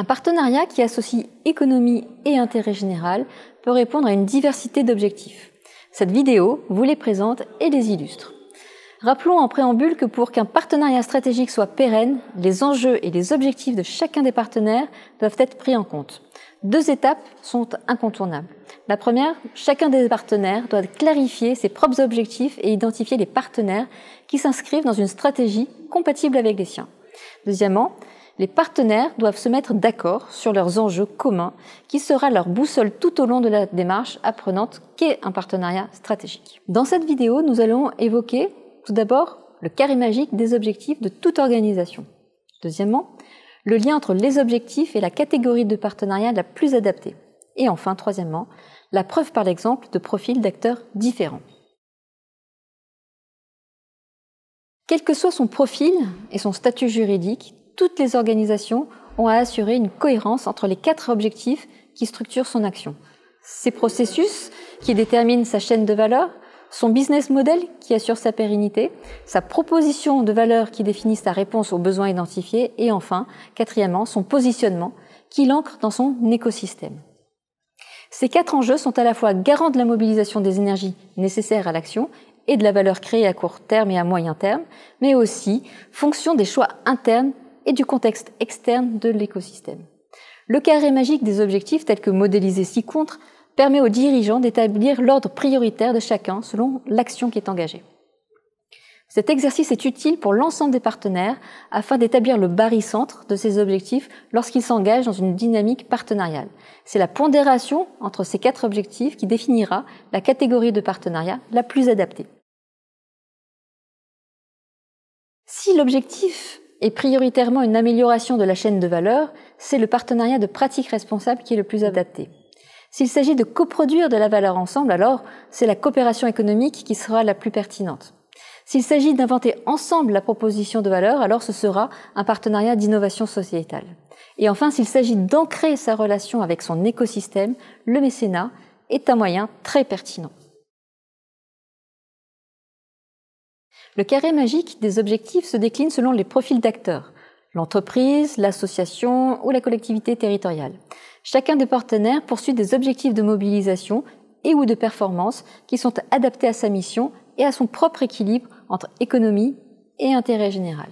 Un partenariat qui associe économie et intérêt général peut répondre à une diversité d'objectifs. Cette vidéo vous les présente et les illustre. Rappelons en préambule que pour qu'un partenariat stratégique soit pérenne, les enjeux et les objectifs de chacun des partenaires doivent être pris en compte. Deux étapes sont incontournables. La première, chacun des partenaires doit clarifier ses propres objectifs et identifier les partenaires qui s'inscrivent dans une stratégie compatible avec les siens. Deuxièmement, les partenaires doivent se mettre d'accord sur leurs enjeux communs, qui sera leur boussole tout au long de la démarche apprenante qu'est un partenariat stratégique. Dans cette vidéo, nous allons évoquer tout d'abord le carré magique des objectifs de toute organisation. Deuxièmement, le lien entre les objectifs et la catégorie de partenariat la plus adaptée. Et enfin, troisièmement, la preuve par l'exemple de profils d'acteurs différents. Quel que soit son profil et son statut juridique, toutes les organisations ont à assurer une cohérence entre les quatre objectifs qui structurent son action. Ses processus qui déterminent sa chaîne de valeur, son business model qui assure sa pérennité, sa proposition de valeur qui définit sa réponse aux besoins identifiés et enfin, quatrièmement, son positionnement qui l'ancre dans son écosystème. Ces quatre enjeux sont à la fois garants de la mobilisation des énergies nécessaires à l'action et de la valeur créée à court terme et à moyen terme, mais aussi fonction des choix internes et du contexte externe de l'écosystème. Le carré magique des objectifs tels que modéliser ci-contre permet aux dirigeants d'établir l'ordre prioritaire de chacun selon l'action qui est engagée. Cet exercice est utile pour l'ensemble des partenaires afin d'établir le barycentre de ces objectifs lorsqu'ils s'engagent dans une dynamique partenariale. C'est la pondération entre ces quatre objectifs qui définira la catégorie de partenariat la plus adaptée. Si l'objectif et prioritairement une amélioration de la chaîne de valeur, c'est le partenariat de pratiques responsables qui est le plus adapté. S'il s'agit de coproduire de la valeur ensemble, alors c'est la coopération économique qui sera la plus pertinente. S'il s'agit d'inventer ensemble la proposition de valeur, alors ce sera un partenariat d'innovation sociétale. Et enfin, s'il s'agit d'ancrer sa relation avec son écosystème, le mécénat est un moyen très pertinent. Le carré magique des objectifs se décline selon les profils d'acteurs, l'entreprise, l'association ou la collectivité territoriale. Chacun des partenaires poursuit des objectifs de mobilisation et ou de performance qui sont adaptés à sa mission et à son propre équilibre entre économie et intérêt général.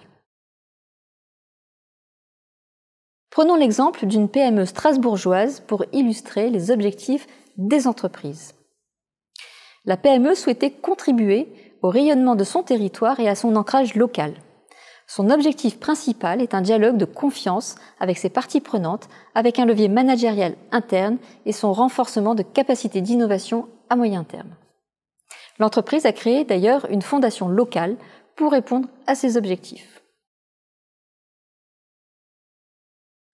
Prenons l'exemple d'une PME strasbourgeoise pour illustrer les objectifs des entreprises. La PME souhaitait contribuer au rayonnement de son territoire et à son ancrage local. Son objectif principal est un dialogue de confiance avec ses parties prenantes, avec un levier managérial interne et son renforcement de capacités d'innovation à moyen terme. L'entreprise a créé d'ailleurs une fondation locale pour répondre à ces objectifs.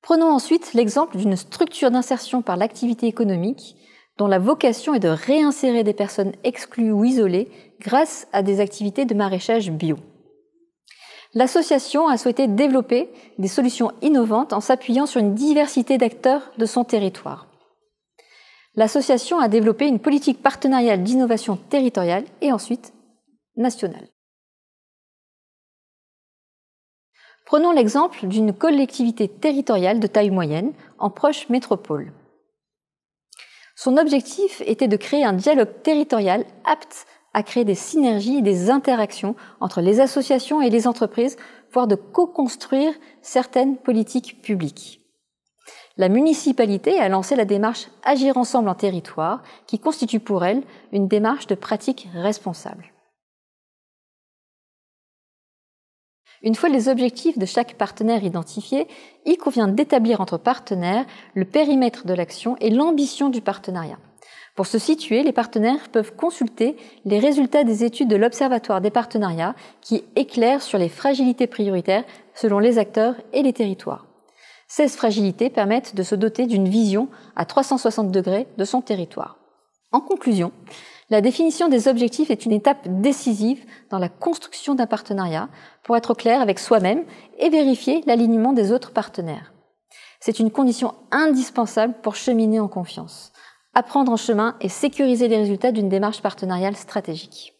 Prenons ensuite l'exemple d'une structure d'insertion par l'activité économique dont la vocation est de réinsérer des personnes exclues ou isolées grâce à des activités de maraîchage bio. L'association a souhaité développer des solutions innovantes en s'appuyant sur une diversité d'acteurs de son territoire. L'association a développé une politique partenariale d'innovation territoriale et ensuite nationale. Prenons l'exemple d'une collectivité territoriale de taille moyenne en proche métropole. Son objectif était de créer un dialogue territorial apte à créer des synergies et des interactions entre les associations et les entreprises, voire de co-construire certaines politiques publiques. La municipalité a lancé la démarche Agir ensemble en territoire, qui constitue pour elle une démarche de pratique responsable. Une fois les objectifs de chaque partenaire identifiés, il convient d'établir entre partenaires le périmètre de l'action et l'ambition du partenariat. Pour se situer, les partenaires peuvent consulter les résultats des études de l'Observatoire des partenariats qui éclairent sur les fragilités prioritaires selon les acteurs et les territoires. 16 fragilités permettent de se doter d'une vision à 360 degrés de son territoire. En conclusion, la définition des objectifs est une étape décisive dans la construction d'un partenariat pour être clair avec soi-même et vérifier l'alignement des autres partenaires. C'est une condition indispensable pour cheminer en confiance, apprendre en chemin et sécuriser les résultats d'une démarche partenariale stratégique.